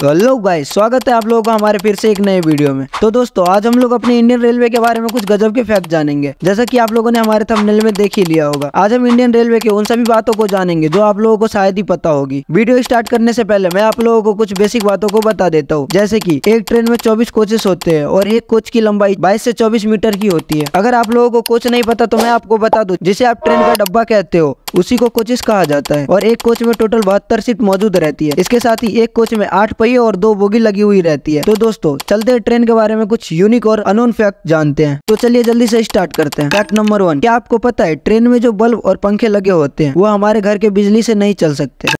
तो hello guys स्वागत है आप लोगों का हमारे फिर से एक नए वीडियो में तो दोस्तों आज हम लोग अपने इंडियन रेलवे के बारे में कुछ गजब के फैक्ट जानेंगे जैसा कि आप लोगों ने हमारे थंबनेल में देख ही लिया होगा आज हम इंडियन रेलवे के उन सभी बातों को जानेंगे जो आप लोगों को शायद ही पता होगी वीडियो स्टार्ट करने से पहले मैं आप लोगों को कुछ बेसिक बातों को बता देता हूँ जैसे की एक ट्रेन में चौबीस कोचेस होते हैं और एक कोच की लंबाई बाईस से चौबीस मीटर की होती है अगर आप लोगों को कोच नहीं पता तो मैं आपको बता दू जिसे आप ट्रेन का डब्बा कहते हो उसी को कोचेस कहा जाता है और एक कोच में टोटल बहत्तर सीट मौजूद रहती है इसके साथ ही एक कोच में आठ पहिए और दो बोगी लगी हुई रहती है तो दोस्तों चलते हैं ट्रेन के बारे में कुछ यूनिक और अनोन फैक्ट जानते हैं तो चलिए जल्दी से स्टार्ट करते हैं फैक्ट नंबर वन क्या आपको पता है ट्रेन में जो बल्ब और पंखे लगे होते हैं वो हमारे घर के बिजली से नहीं चल सकते